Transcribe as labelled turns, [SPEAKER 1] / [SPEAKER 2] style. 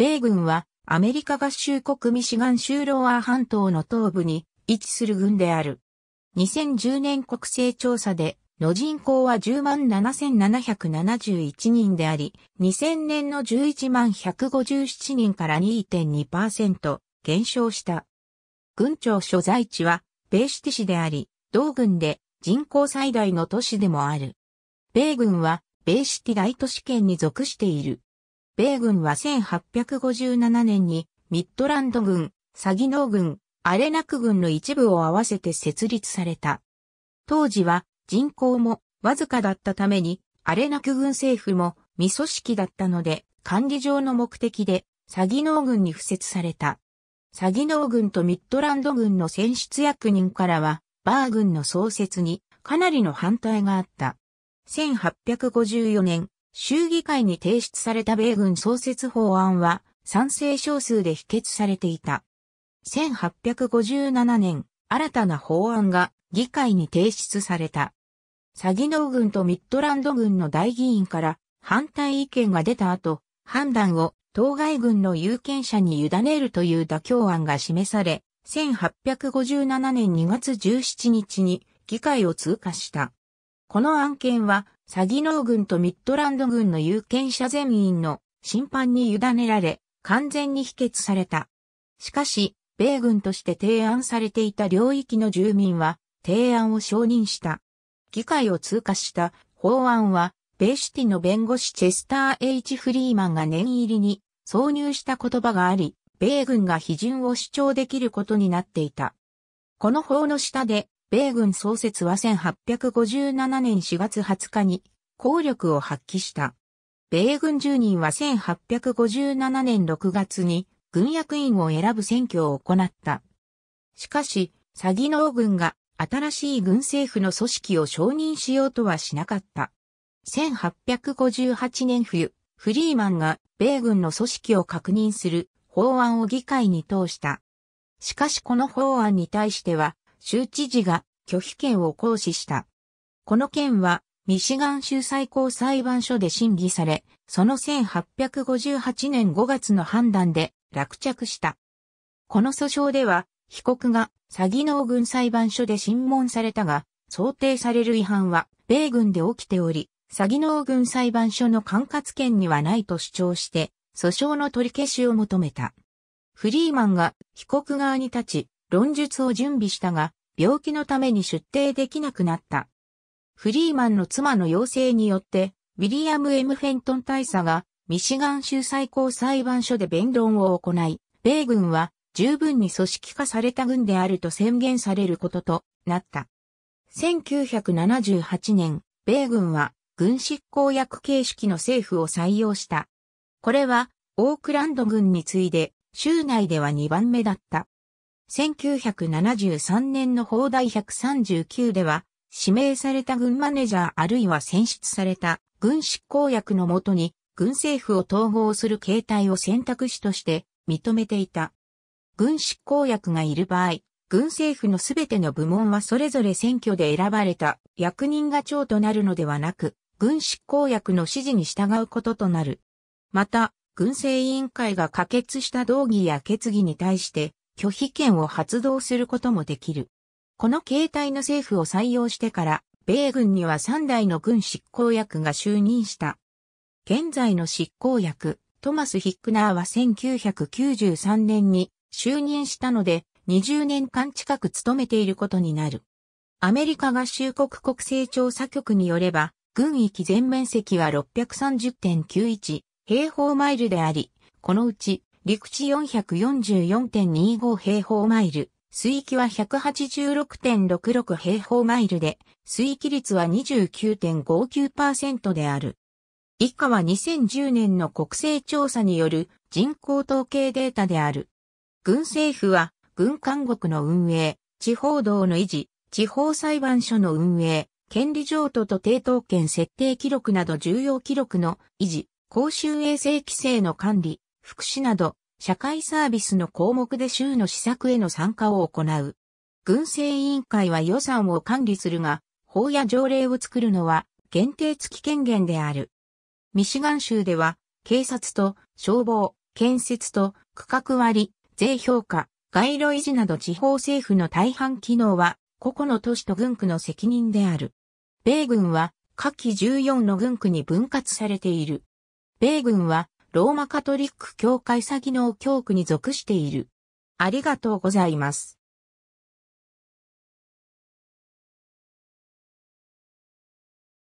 [SPEAKER 1] 米軍はアメリカ合衆国ミシガン州ロアー半島の東部に位置する軍である。2010年国勢調査での人口は107,771人であり、2000年の111,157人から2.2%減少した。軍庁所在地はベーシティ市であり、同軍で人口最大の都市でもある。米軍はベーシティ大都市圏に属している。米軍は1857年にミッドランド軍、サギノー軍、アレナク軍の一部を合わせて設立された。当時は人口もわずかだったために、アレナク軍政府も未組織だったので、管理上の目的で、サギノー軍に付設された。サギノー軍とミッドランド軍の選出役人からは、バー軍の創設にかなりの反対があった。1854年、衆議会に提出された米軍創設法案は賛成少数で否決されていた。1857年、新たな法案が議会に提出された。サギノー軍とミッドランド軍の大議員から反対意見が出た後、判断を当該軍の有権者に委ねるという妥協案が示され、1857年2月17日に議会を通過した。この案件はサギノー軍とミッドランド軍の有権者全員の審判に委ねられ、完全に否決された。しかし、米軍として提案されていた領域の住民は、提案を承認した。議会を通過した法案は、ベーシティの弁護士チェスター・ H・ フリーマンが念入りに挿入した言葉があり、米軍が批准を主張できることになっていた。この法の下で、米軍創設は1857年4月20日に効力を発揮した。米軍住人は1857年6月に軍役員を選ぶ選挙を行った。しかし、詐欺農軍が新しい軍政府の組織を承認しようとはしなかった。1858年冬、フリーマンが米軍の組織を確認する法案を議会に通した。しかしこの法案に対しては州知事が拒否権を行使した。この件は、ミシガン州最高裁判所で審議され、その1858年5月の判断で落着した。この訴訟では、被告が詐欺農軍裁判所で審問されたが、想定される違反は、米軍で起きており、詐欺農軍裁判所の管轄権にはないと主張して、訴訟の取り消しを求めた。フリーマンが被告側に立ち、論述を準備したが、病気のために出廷できなくなった。フリーマンの妻の要請によって、ウィリアム・ M・ フェントン大佐が、ミシガン州最高裁判所で弁論を行い、米軍は十分に組織化された軍であると宣言されることとなった。1978年、米軍は軍執行役形式の政府を採用した。これは、オークランド軍に次いで、州内では2番目だった。1973年の砲台139では、指名された軍マネージャーあるいは選出された軍執行役のもとに軍政府を統合する形態を選択肢として認めていた。軍執行役がいる場合、軍政府のすべての部門はそれぞれ選挙で選ばれた役人が長となるのではなく、軍執行役の指示に従うこととなる。また、軍政委員会が可決した動議や決議に対して、拒否権を発動することもできる。この形態の政府を採用してから、米軍には3代の軍執行役が就任した。現在の執行役、トマス・ヒックナーは1993年に就任したので、20年間近く務めていることになる。アメリカ合衆国国勢調査局によれば、軍域全面積は630.91平方マイルであり、このうち陸地444.25平方マイル、水域は186.66平方マイルで、水域率は29.59%である。以下は2010年の国勢調査による人口統計データである。軍政府は、軍監獄の運営、地方道の維持、地方裁判所の運営、権利譲渡と抵当権設定記録など重要記録の維持、公衆衛生規制の管理、福祉など、社会サービスの項目で州の施策への参加を行う。軍政委員会は予算を管理するが、法や条例を作るのは限定付き権限である。ミシガン州では、警察と消防、建設と区画割、税評価、街路維持など地方政府の大半機能は、個々の都市と軍区の責任である。米軍は、下記14の軍区に分割されている。米軍は、ローマカトリック教会詐欺の教区に属している。ありがとうございます。